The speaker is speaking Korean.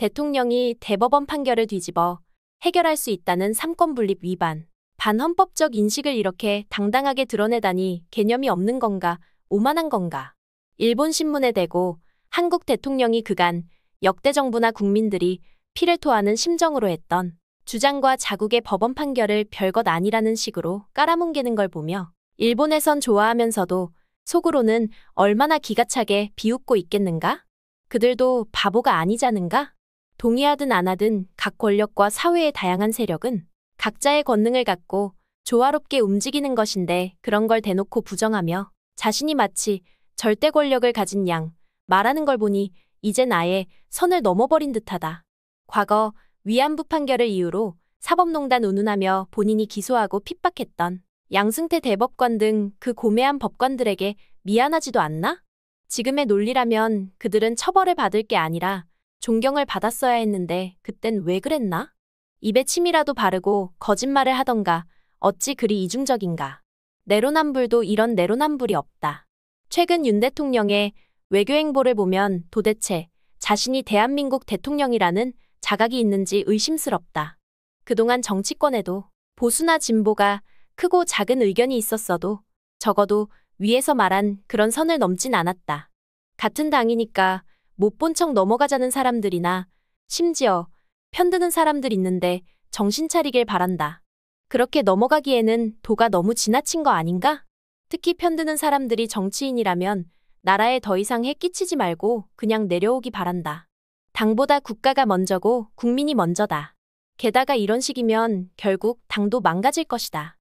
대통령이 대법원 판결을 뒤집어 해결할 수 있다는 삼권분립 위반, 반헌법적 인식을 이렇게 당당하게 드러내다니 개념이 없는 건가, 오만한 건가. 일본 신문에 대고 한국 대통령이 그간 역대 정부나 국민들이 피를 토하는 심정으로 했던 주장과 자국의 법원 판결을 별것 아니라는 식으로 깔아뭉개는 걸 보며 일본에선 좋아하면서도 속으로는 얼마나 기가 차게 비웃고 있겠는가? 그들도 바보가 아니자는가? 동의하든 안 하든 각 권력과 사회의 다양한 세력은 각자의 권능을 갖고 조화롭게 움직이는 것인데 그런 걸 대놓고 부정하며 자신이 마치 절대 권력을 가진 양 말하는 걸 보니 이젠 아예 선을 넘어버린 듯하다. 과거 위안부 판결을 이유로 사법농단 운운하며 본인이 기소하고 핍박했던 양승태 대법관 등 그 고매한 법관들에게 미안하지도 않나? 지금의 논리라면 그들은 처벌을 받을 게 아니라 존경을 받았어야 했는데 그땐 왜 그랬나? 입에 침이라도 바르고 거짓말을 하던가 어찌 그리 이중적인가. 내로남불도 이런 내로남불이 없다. 최근 윤 대통령의 외교 행보를 보면 도대체 자신이 대한민국 대통령이라는 자각이 있는지 의심스럽다. 그동안 정치권에도 보수나 진보가 크고 작은 의견이 있었어도 적어도 위에서 말한 그런 선을 넘진 않았다. 같은 당이니까 못본척 넘어가자는 사람들이나 심지어 편드는 사람들 있는데 정신 차리길 바란다. 그렇게 넘어가기에는 도가 너무 지나친 거 아닌가? 특히 편드는 사람들이 정치인이라면 나라에 더 이상 해 끼치지 말고 그냥 내려오기 바란다. 당보다 국가가 먼저고 국민이 먼저다. 게다가 이런 식이면 결국 당도 망가질 것이다.